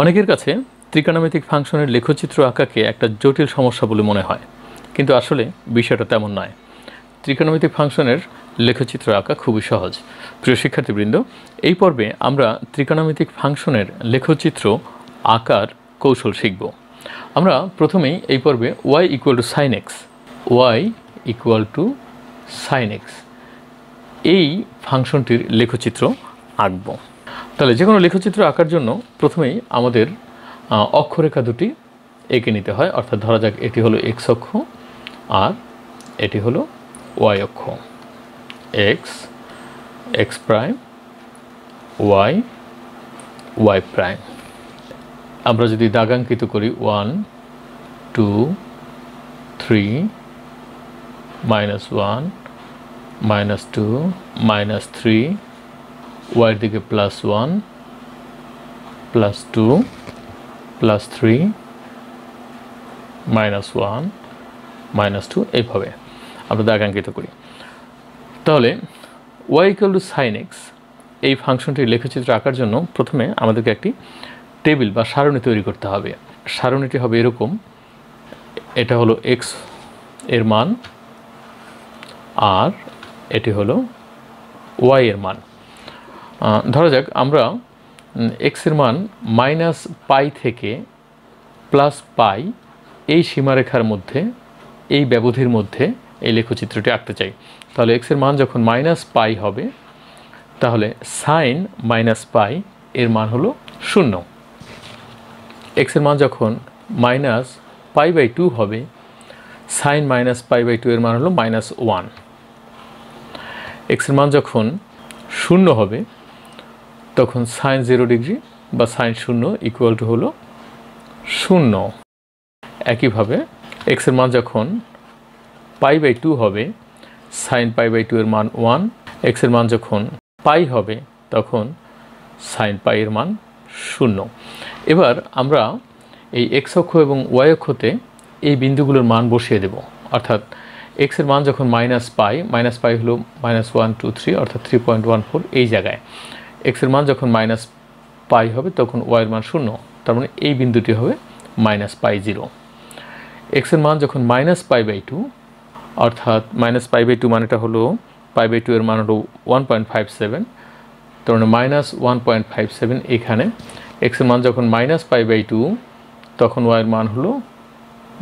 অনেকের কাছে ত্রিকোণমিতিক ফাংশনের লেখচিত্র আঁকাকে একটা জটিল সমস্যা বলে মনে হয় কিন্তু আসলে বিষয়টা তেমন নয় ত্রিকোণমিতিক ফাংশনের লেখচিত্র আঁকা খুবই সহজ প্রিয় শিক্ষার্থীবৃন্দ এই পর্বে আমরা ত্রিকোণমিতিক ফাংশনের লেখচিত্র আঁকার কৌশল শিখব আমরা প্রথমেই এই পর্বে Y equal to sine X Y equal to sine X এই ফাংশনটির লেখচিত্র আঁকবো তাহলে যে কোনো লেখচিত্র আঁকার জন্য প্রথমেই আমাদের অক্ষরেখা দুটি এঁকে নিতে হয় অর্থাৎ ধরা যাক এটি হলো এক্স অক্ষ আর এটি হলো ওয়াই অক্ষ X X prime Y Y prime আমরা যদি দাগাঙ্কিত করি one two three minus one minus two minus three এর দিকে plus one plus two plus three minus one minus two এইভাবে আমরা দাগাঙ্কিত করি তাহলে Y equal to sine X এই ফাংশনটির লেখচিত্র আঁকার জন্য প্রথমে আমাদেরকে একটি টেবিল বা সারণী তৈরি করতে হবে সারণীটি হবে এরকম এটা হলো এক্স এর মান আর এটি হলো ওয়াই এর মান ধরা যাক আমরা এক্সের মান মাইনাস পাই থেকে প্লাস পাই এই সীমারেখার মধ্যে এই ব্যবধির মধ্যে এই লেখচিত্রটি আঁকতে চাই তাহলে এক্সের মান যখন মাইনাস পাই হবে তাহলে সাইন মাইনাস পাই এর মান হল শূন্য এক্সের মান যখন মাইনাস পাই বাই টু হবে sine minus pi by two এর মান হলো মাইনাস ওয়ান এক্সের মান যখন শূন্য হবে তখন সাইন জিরো ডিগ্রি বা সাইন শূন্য ইকুয়াল টু হলো শূন্য একইভাবে এক্সের মান যখন পাই বাই টু হবে সাইন পাই বাই টু এর মান ওয়ান এক্সের মান যখন পাই হবে তখন সাইন পাই এর মান শূন্য এবার আমরা এই এক্স অক্ষ এবং ওয়াই অক্ষতে এই বিন্দুগুলোর মান বসিয়ে দেব অর্থাৎ এক্সের মান যখন মাইনাস পাই মাইনাস পাই হলো মাইনাস ওয়ান টু থ্রি অর্থাৎ থ্রি পয়েন্ট ওয়ান ফোর এই জায়গায় এক্স এর মান যখন মাইনাস পাই হবে তখন ওয়াইয়ের মান শূন্য তার মানে এই বিন্দুটি হবে মাইনাস পাই জিরো এক্স এর মান যখন মাইনাস পাই বাই টু অর্থাৎ মাইনাস পাই বাই টু মানেটা হলো পাই বাই টু এর মান হলো ওয়ান পয়েন্ট ফাইভ সেভেন তার মানে minus one point five seven এখানে এক্স এর মান যখন মাইনাস পাই বাই টু তখন ওয়াইয়ের মান হলো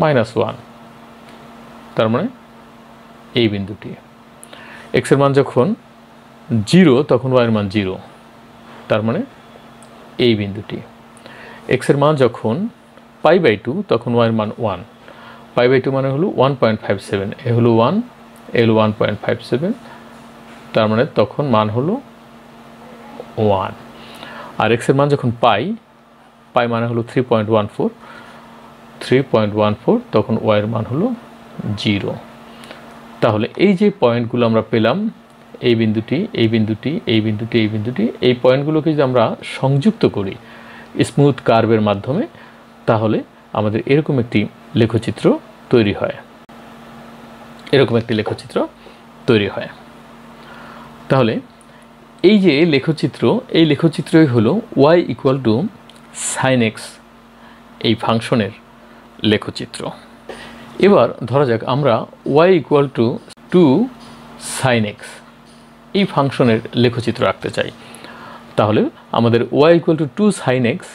মাইনাস ওয়ান তার মানে এই বিন্দুটি এক্সের মান যখন জিরো তখন ওয়াইয়ের মান জিরো তার মানে এই বিন্দুটি এক্সের মান যখন পাই বাই টু তখন ওয়াইয়ের মান ওয়ান পাই বাই টু মানে হলো ওয়ান পয়েন্ট ফাইভ সেভেন এ হলো ওয়ান এ হলো ওয়ান পয়েন্ট ফাইভ সেভেন তার মানে তখন মান হলো ওয়ান আর এক্সের মান যখন পাই পাই মানে হলো three point one four three point one four তখন ওয়াইয়ের মান হলো জিরো তাহলে এই যে পয়েন্টগুলো আমরা পেলাম এই বিন্দুটি এই বিন্দুটি এই বিন্দুটি এই বিন্দুটি এই পয়েন্টগুলোকে যদি আমরা সংযুক্ত করি স্মুথ কার্ভের মাধ্যমে তাহলে আমাদের এরকম একটি লেখচিত্র তৈরি হয় এরকম একটি লেখচিত্র তৈরি হয় তাহলে এই যে লেখচিত্র এই লেখচিত্রই হলো Y equal to sine X এই ফাংশনের লেখচিত্র এবার ধরা যাক আমরা Y equal to two sine X এই ফাংশনের লেখচিত্র রাখতে চাই তাহলে আমাদের Y equal to two sine X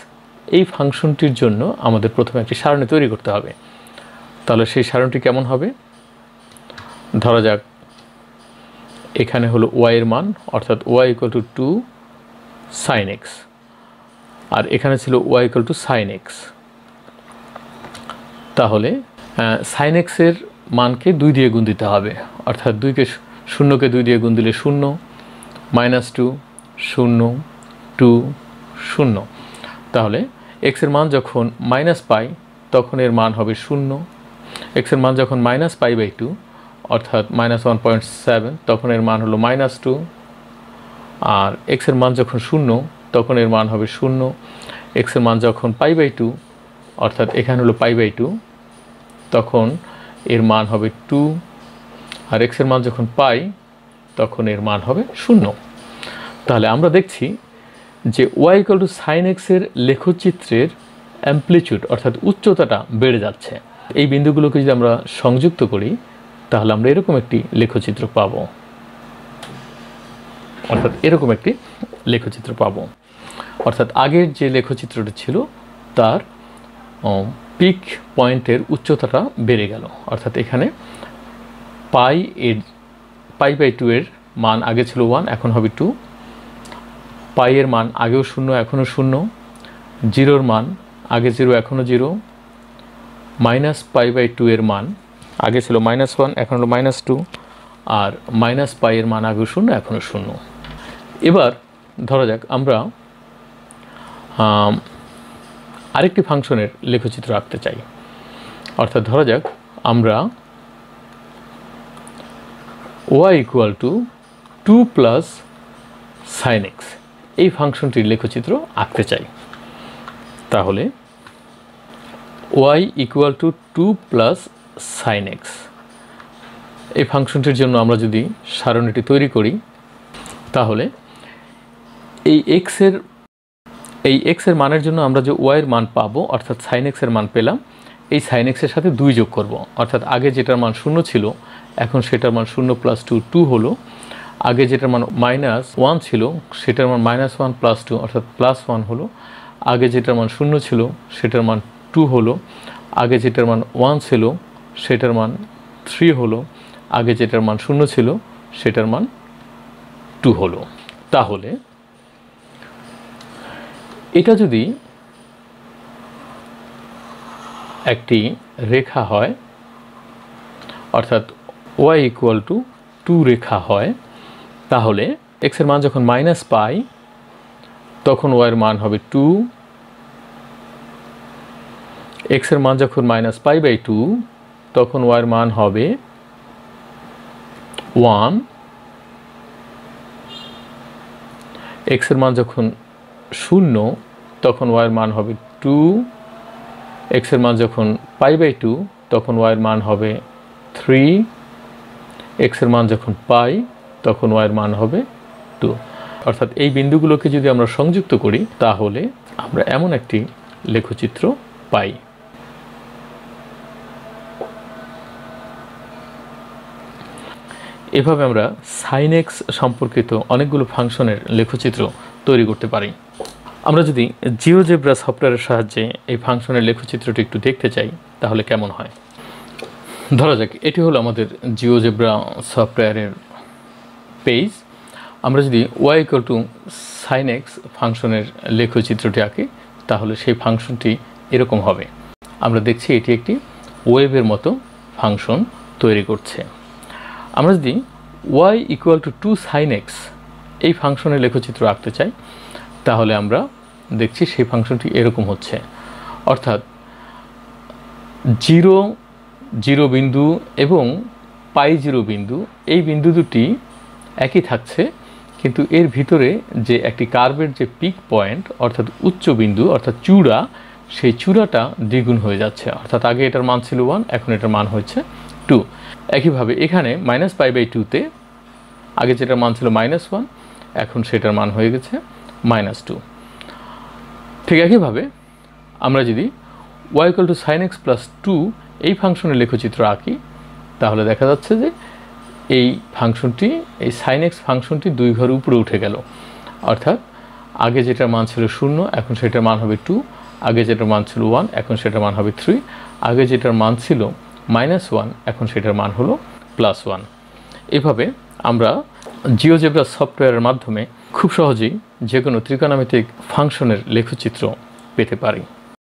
এই ফাংশনটির জন্য আমাদের প্রথমে একটি সারণী তৈরি করতে হবে তাহলে সেই সারণটি কেমন হবে ধরা যাক এখানে হলো ওয়াইয়ের মান অর্থাৎ Y equal to two sine X আর এখানে ছিল Y equal to sine X তাহলে সাইন এক্সের মানকে দুই দিয়ে গুণ দিতে হবে অর্থাৎ দুইকে শূন্যকে দুই দিয়ে গুণ দিলে শূন্য মাইনাস টু শূন্য টু শূন্য তাহলে এক্সের মান যখন মাইনাস পাই তখন এর মান হবে শূন্য এক্সের মান যখন মাইনাস পাই বাই টু অর্থাৎ মাইনাস ওয়ান পয়েন্ট সেভেন তখন এর মান হলো মাইনাস টু আর এক্সের মান যখন শূন্য তখন এর মান হবে শূন্য এক্সের মান যখন পাই বাই টু অর্থাৎ এখানে হলো পাই বাই টু তখন এর মান হবে টু আর এক্সের মান যখন পাই তখন এর মান হবে শূন্য তাহলে আমরা দেখছি যে ওয়াই ইকাল টু সাইন এক্সের লেখচিত্রের অ্যাম্প্লিচিউড অর্থাৎ উচ্চতাটা বেড়ে যাচ্ছে এই বিন্দুগুলোকে যদি আমরা সংযুক্ত করি তাহলে আমরা এরকম একটি লেখচিত্র পাব অর্থাৎ এরকম একটি লেখচিত্র পাব অর্থাৎ আগের যে লেখচিত্রটি ছিল তার পিক পয়েন্টের উচ্চতাটা বেড়ে গেল অর্থাৎ এখানে পাই এর পাই বাই টু এর মান আগে ছিল ওয়ান এখন হবে টু পাই এর মান আগেও শূন্য এখনও শূন্য জিরোর মান আগে জিরো এখনও zero minus pi by two এর মান আগে ছিল মাইনাস ওয়ান এখন হলো মাইনাস টু আর মাইনাস পাই এর মান আগেও শূন্য এখনও শূন্য এবার ধরা যাক আমরা আরেকটি ফাংশনের লেখচিত্র আঁকতে চাই অর্থাৎ ধরা যাক আমরা Y equal to two plus sine X এই ফাংশনটির লেখচিত্র আঁকতে চাই তাহলে Y equal to two plus sine X এই ফাংশনটির জন্য আমরা যদি সারণীটি তৈরি করি তাহলে এই এক্সের এই এক্সের মানের জন্য আমরা যে ওয়াইয়ের মান পাবো অর্থাৎ সাইন এক্সের মান পেলাম এই সাইন এক্সের সাথে দুই যোগ করব অর্থাৎ আগে যেটার মান শূন্য ছিল এখন সেটার মান শূন্য প্লাস টু টু হলো আগে যেটার মান মাইনাস ওয়ান ছিল সেটার মান মাইনাস ওয়ান প্লাস টু অর্থাৎ প্লাস ওয়ান হলো আগে যেটার মান শূন্য ছিল সেটার মান টু হলো আগে যেটার মান ওয়ান ছিল সেটার মান থ্রি হলো আগে যেটার মান শূন্য ছিল সেটার মান টু হলো তাহলে এটা যদি একটি রেখা হয় অর্থাৎ ওয়াই ইকুয়াল টু টু রেখা হয় তাহলে এক্সের মান যখন মাইনাস পাই তখন ওয়াইয়ের মান হবে টু এক্সের মান যখন মাইনাস পাই বাই টু তখন ওয়াইয়ের মান হবে ওয়ান এক্সের মান যখন শূন্য তখন ওয়াইয়ের মান হবে টু এক্সের মান যখন পাই বাই টু তখন ওয়াইয়ের মান হবে থ্রি এক্সের মান যখন পাই তখন ওয়াইয়ের মান হবে টু অর্থাৎ এই বিন্দুগুলোকে যদি আমরা সংযুক্ত করি তাহলে আমরা এমন একটি লেখচিত্র পাই এভাবে আমরা সাইনেক্স সম্পর্কিত অনেকগুলো ফাংশনের লেখচিত্র তৈরি করতে পারি আমরা যদি জিওজেব্রা সফটওয়্যারের সাহায্যে এই ফাংশনের লেখচিত্রটি একটু দেখতে চাই তাহলে কেমন হয় ধরা যাক এটি হলো আমাদের জিও জেব্রা সফটওয়্যারের পেজ আমরা যদি Y equal to sine X ফাংশনের লেখচিত্রটি আঁকি তাহলে সেই ফাংশনটি এরকম হবে আমরা দেখছি এটি একটি ওয়েবের মতো ফাংশন তৈরি করছে আমরা যদি Y equal to two sine X এই ফাংশনের লেখচিত্র আঁকতে চাই তাহলে আমরা দেখছি সেই ফাংশনটি এরকম হচ্ছে অর্থাৎ জিরো জিরো বিন্দু এবং পাই জিরো বিন্দু এই বিন্দু দুটি একই থাকছে কিন্তু এর ভিতরে যে একটি কার্ভের যে পিক পয়েন্ট অর্থাৎ উচ্চ বিন্দু অর্থাৎ চূড়া সেই চূড়াটা দ্বিগুণ হয়ে যাচ্ছে অর্থাৎ আগে এটার মান ছিল ওয়ান এখন এটার মান হচ্ছে টু একইভাবে এখানে মাইনাস পাই বাই টুতে আগে যেটার মান ছিল মাইনাস ওয়ান এখন সেটার মান হয়ে গেছে মাইনাস টু ঠিক একইভাবে আমরা যদি Y equal to sine X plus two এই ফাংশনের লেখচিত্র আঁকি তাহলে দেখা যাচ্ছে যে এই ফাংশনটি এই সাইনেক্স ফাংশনটি দুই ঘর উপরে উঠে গেল অর্থাৎ আগে যেটার মান ছিল শূন্য এখন সেটার মান হবে টু আগে যেটার মান ছিল ওয়ান এখন সেটার মান হবে থ্রি আগে যেটার মান ছিল মাইনাস ওয়ান এখন সেটার মান হলো প্লাস ওয়ান এভাবে আমরা জিওজেব্রা সফটওয়্যারের মাধ্যমে খুব সহজেই যে কোনো ত্রিকোণামিতিক ফাংশনের লেখচিত্র পেতে পারি